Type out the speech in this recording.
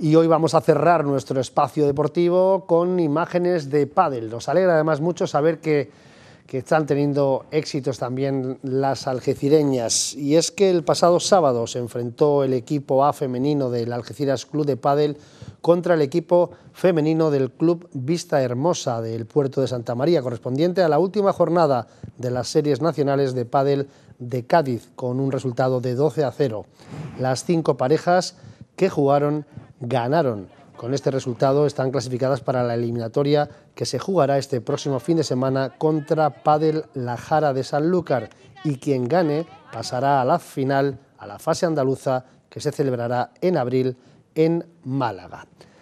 Y hoy vamos a cerrar nuestro espacio deportivo con imágenes de pádel. Nos alegra además mucho saber que, están teniendo éxitos también las algecireñas. Y es que el pasado sábado se enfrentó el equipo A femenino del Algeciras Club de Pádel contra el equipo femenino del Club Vista Hermosa del Puerto de Santa María, correspondiente a la última jornada de las series nacionales de pádel de Cádiz, con un resultado de 12 a 0. Las cinco parejas que jugaron ganaron. Con este resultado están clasificadas para la eliminatoria que se jugará este próximo fin de semana contra Padel La Jara de Sanlúcar y quien gane pasará a la final, a la fase andaluza que se celebrará en abril en Málaga.